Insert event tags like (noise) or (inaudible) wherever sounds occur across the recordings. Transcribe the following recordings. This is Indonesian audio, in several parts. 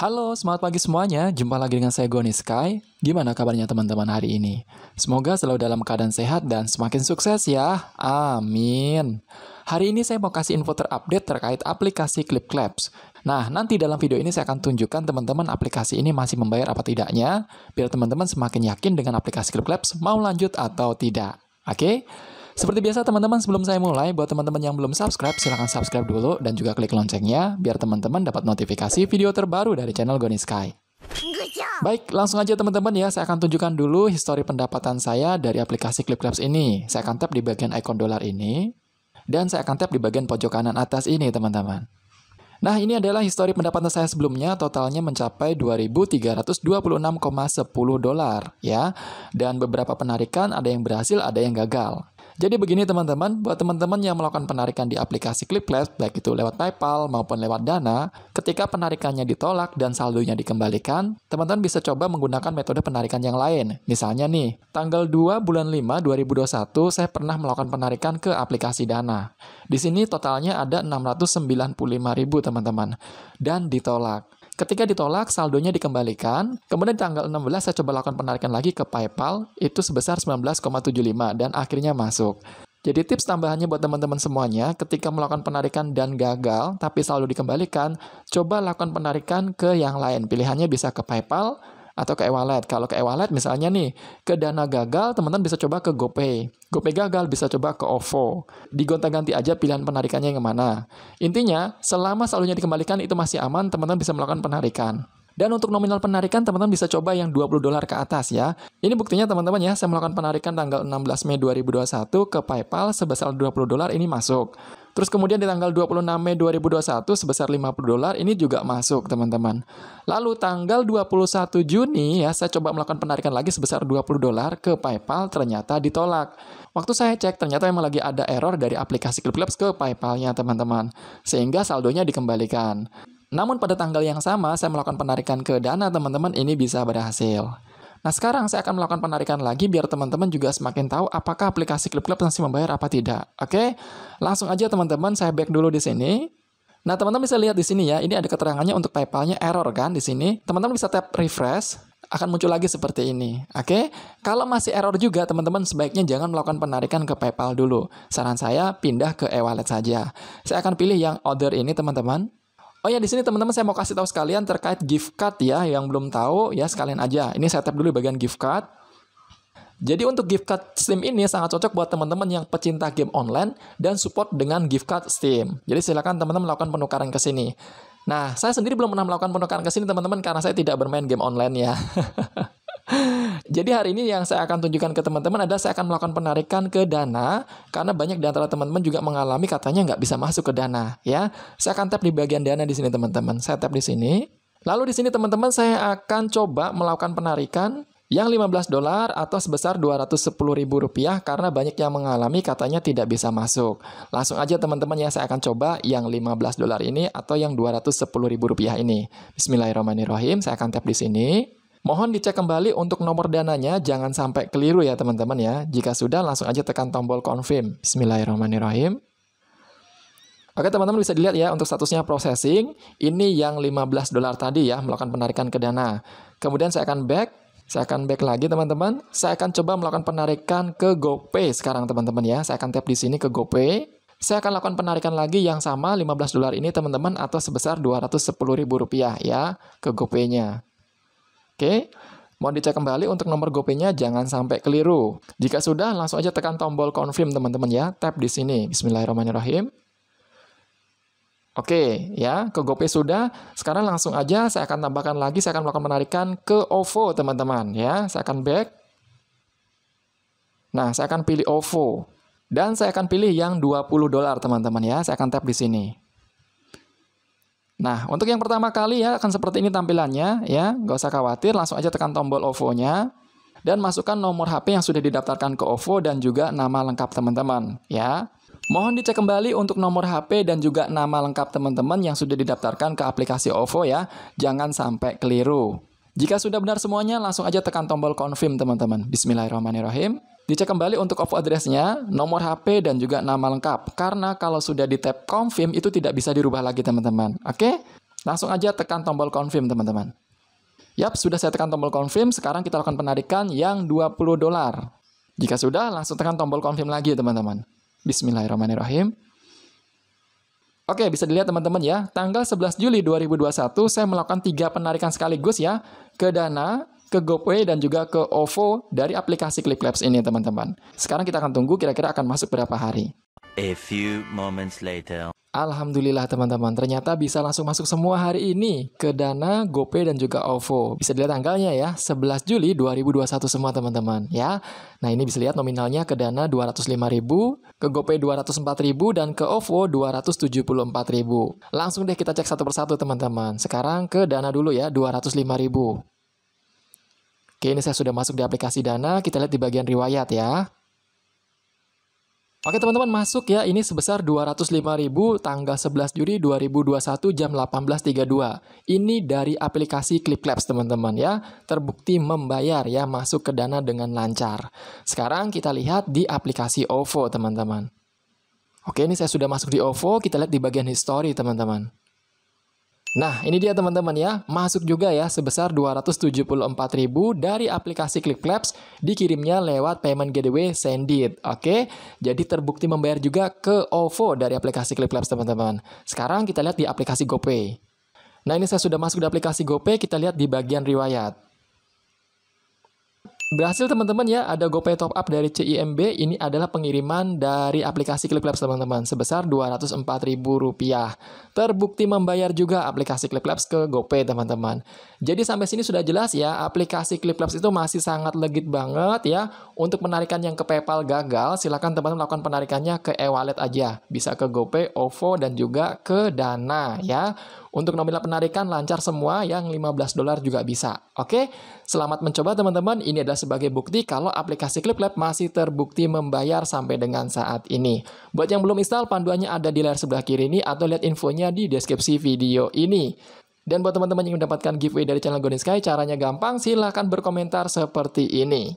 Halo, selamat pagi semuanya. Jumpa lagi dengan saya Goni Sky. Gimana kabarnya teman-teman hari ini? Semoga selalu dalam keadaan sehat dan semakin sukses ya. Amin. Hari ini saya mau kasih info terupdate terkait aplikasi Clip Claps. Nah, nanti dalam video ini saya akan tunjukkan teman-teman aplikasi ini masih membayar apa tidaknya, biar teman-teman semakin yakin dengan aplikasi Clip Claps mau lanjut atau tidak. Oke? Okay? Seperti biasa teman-teman sebelum saya mulai buat teman-teman yang belum subscribe silahkan subscribe dulu dan juga klik loncengnya biar teman-teman dapat notifikasi video terbaru dari channel Goni Sky. Baik, langsung aja teman-teman ya, saya akan tunjukkan dulu histori pendapatan saya dari aplikasi ClipClaps ini. Saya akan tap di bagian ikon dolar ini, dan saya akan tap di bagian pojok kanan atas ini teman-teman. Nah, ini adalah histori pendapatan saya sebelumnya, totalnya mencapai 2.326,10 dolar ya. Dan beberapa penarikan ada yang berhasil, ada yang gagal. Jadi begini teman-teman, buat teman-teman yang melakukan penarikan di aplikasi Clipless, baik itu lewat PayPal maupun lewat Dana, ketika penarikannya ditolak dan saldonya dikembalikan, teman-teman bisa coba menggunakan metode penarikan yang lain. Misalnya nih, tanggal 2 bulan 5 2021 saya pernah melakukan penarikan ke aplikasi Dana. Di sini totalnya ada 695.000 teman-teman dan ditolak. Ketika ditolak, saldonya dikembalikan. Kemudian tanggal 16 saya coba lakukan penarikan lagi ke PayPal, itu sebesar 19,75 dan akhirnya masuk. Jadi tips tambahannya buat teman-teman semuanya, ketika melakukan penarikan dan gagal, tapi saldo dikembalikan, coba lakukan penarikan ke yang lain. Pilihannya bisa ke PayPal, atau ke e-wallet. Kalau ke e-wallet misalnya nih, ke Dana gagal, teman-teman bisa coba ke GoPay. GoPay gagal bisa coba ke OVO. Digonta-ganti aja pilihan penarikannya yang mana. Intinya, selama saldonya dikembalikan itu masih aman, teman-teman bisa melakukan penarikan. Dan untuk nominal penarikan, teman-teman bisa coba yang 20 dolar ke atas ya. Ini buktinya teman-teman ya, saya melakukan penarikan tanggal 16 Mei 2021 ke PayPal sebesar 20 dolar ini masuk. Terus kemudian di tanggal 26 Mei 2021 sebesar 50 dolar ini juga masuk teman-teman. Lalu tanggal 21 Juni ya saya coba melakukan penarikan lagi sebesar 20 dolar ke PayPal ternyata ditolak. Waktu saya cek ternyata memang lagi ada error dari aplikasi ClipClips ke PayPalnya teman-teman. Sehingga saldonya dikembalikan. Namun pada tanggal yang sama saya melakukan penarikan ke Dana teman-teman ini bisa berhasil. Nah sekarang saya akan melakukan penarikan lagi biar teman-teman juga semakin tahu apakah aplikasi klub-klub masih membayar apa tidak. Oke, langsung aja teman-teman saya back dulu di sini. Nah teman-teman bisa lihat di sini ya, ini ada keterangannya untuk PayPalnya error kan di sini. Teman-teman bisa tap refresh, akan muncul lagi seperti ini. Oke, kalau masih error juga teman-teman sebaiknya jangan melakukan penarikan ke PayPal dulu. Saran saya pindah ke e-wallet saja. Saya akan pilih yang order ini teman-teman. Oh ya di sini teman-teman saya mau kasih tahu sekalian terkait gift card ya yang belum tahu ya sekalian aja. Ini saya tap dulu bagian gift card. Jadi untuk gift card Steam ini sangat cocok buat teman-teman yang pecinta game online dan support dengan gift card Steam. Jadi silakan teman-teman melakukan penukaran ke sini. Nah, saya sendiri belum pernah melakukan penukaran ke sini teman-teman karena saya tidak bermain game online ya. (laughs) Jadi hari ini yang saya akan tunjukkan ke teman-teman adalah saya akan melakukan penarikan ke dana karena banyak di antara teman-teman juga mengalami katanya nggak bisa masuk ke dana ya. Saya akan tap di bagian dana di sini teman-teman. Saya tap di sini. Lalu di sini teman-teman saya akan coba melakukan penarikan yang 15 dolar atau sebesar 210 ribu rupiah karena banyak yang mengalami katanya tidak bisa masuk. Langsung aja teman-teman ya saya akan coba yang 15 dolar ini atau yang 210 ribu rupiah ini. Bismillahirrahmanirrahim. Saya akan tap di sini. Mohon dicek kembali untuk nomor dananya, jangan sampai keliru ya teman-teman ya. Jika sudah, langsung aja tekan tombol confirm. Bismillahirrahmanirrahim. Oke teman-teman bisa dilihat ya untuk statusnya processing. Ini yang 15 dolar tadi ya melakukan penarikan ke dana. Kemudian saya akan back, saya akan back lagi teman-teman. Saya akan coba melakukan penarikan ke GoPay sekarang teman-teman ya. Saya akan tap di sini ke GoPay. Saya akan lakukan penarikan lagi yang sama 15 dolar ini teman-teman atau sebesar 210 ribu rupiah ya ke GoPay-nya. Oke, mau dicek kembali untuk nomor GoPay-nya jangan sampai keliru. Jika sudah, langsung aja tekan tombol confirm teman-teman ya. Tap di sini. Bismillahirrahmanirrahim. Oke, ya, ke GoPay sudah. Sekarang langsung aja saya akan tambahkan lagi, saya akan melakukan penarikan ke OVO, teman-teman, ya. Saya akan back. Nah, saya akan pilih OVO. Dan saya akan pilih yang 20 dolar, teman-teman ya. Saya akan tap di sini. Nah, untuk yang pertama kali ya akan seperti ini tampilannya ya. Nggak usah khawatir, langsung aja tekan tombol OVO-nya dan masukkan nomor HP yang sudah didaftarkan ke OVO dan juga nama lengkap teman-teman ya. Mohon dicek kembali untuk nomor HP dan juga nama lengkap teman-teman yang sudah didaftarkan ke aplikasi OVO ya. Jangan sampai keliru. Jika sudah benar semuanya, langsung aja tekan tombol confirm teman-teman. Bismillahirrahmanirrahim. Dicek kembali untuk off address nomor HP, dan juga nama lengkap. Karena kalau sudah di tab confirm, itu tidak bisa dirubah lagi, teman-teman. Oke? Langsung aja tekan tombol confirm, teman-teman. Yap, sudah saya tekan tombol confirm. Sekarang kita lakukan penarikan yang 20 dolar. Jika sudah, langsung tekan tombol confirm lagi, teman-teman. Bismillahirrahmanirrahim. Oke, bisa dilihat teman-teman ya, tanggal 11 Juli 2021 saya melakukan tiga penarikan sekaligus ya, ke dana ke GoPay dan juga ke OVO dari aplikasi Labs ini teman-teman. Sekarang kita akan tunggu kira-kira akan masuk berapa hari. A few moments later. Alhamdulillah teman-teman, ternyata bisa langsung masuk semua hari ini ke Dana, GoPay, dan juga OVO. Bisa dilihat tanggalnya ya, 11 Juli 2021 semua teman-teman ya. Nah ini bisa lihat nominalnya ke Dana 205.000, ke GoPay 204.000, dan ke OVO 274.000. Langsung deh kita cek satu persatu teman-teman. Sekarang ke Dana dulu ya, ribu. Oke, ini saya sudah masuk di aplikasi Dana. Kita lihat di bagian riwayat ya. Oke teman-teman masuk ya, ini sebesar 205.000 tanggal 11 Juli 2021 jam 18.32. Ini dari aplikasi ClipClaps teman-teman ya, terbukti membayar ya masuk ke dana dengan lancar. Sekarang kita lihat di aplikasi OVO teman-teman. Oke ini saya sudah masuk di OVO, kita lihat di bagian history teman-teman. Nah, ini dia teman-teman ya, masuk juga ya sebesar ribu dari aplikasi ClickFlaps dikirimnya lewat payment gateway Sendit, oke? Jadi terbukti membayar juga ke OVO dari aplikasi ClickFlaps teman-teman. Sekarang kita lihat di aplikasi GoPay. Nah, ini saya sudah masuk di aplikasi GoPay, kita lihat di bagian riwayat. Berhasil teman-teman ya, ada GoPay top up dari CIMB. Ini adalah pengiriman dari aplikasi ClipLabs teman-teman, sebesar Rp204.000. Terbukti membayar juga aplikasi ClipLabs ke GoPay teman-teman. Jadi sampai sini sudah jelas ya, aplikasi ClipLabs itu masih sangat legit banget ya. Untuk penarikan yang ke PayPal gagal, silakan teman-teman lakukan penarikannya ke e-wallet aja. Bisa ke GoPay, OVO, dan juga ke Dana ya. Untuk nominal penarikan lancar semua yang 15 dolar juga bisa. Oke, selamat mencoba teman-teman. Ini adalah sebagai bukti kalau aplikasi ClipLab masih terbukti membayar sampai dengan saat ini. Buat yang belum install, panduannya ada di layar sebelah kiri ini atau lihat infonya di deskripsi video ini. Dan buat teman-teman yang mendapatkan giveaway dari channel Golden Sky, caranya gampang, silahkan berkomentar seperti ini.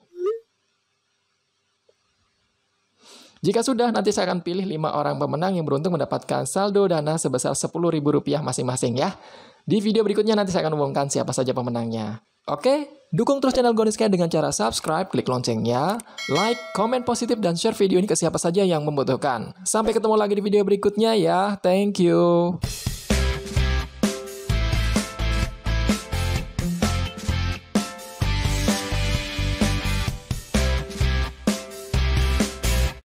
Jika sudah, nanti saya akan pilih 5 orang pemenang yang beruntung mendapatkan saldo dana sebesar Rp10.000 masing-masing ya. Di video berikutnya nanti saya akan umumkan siapa saja pemenangnya. Oke, dukung terus channel Goniska dengan cara subscribe, klik loncengnya, like, komen positif, dan share video ini ke siapa saja yang membutuhkan. Sampai ketemu lagi di video berikutnya ya. Thank you.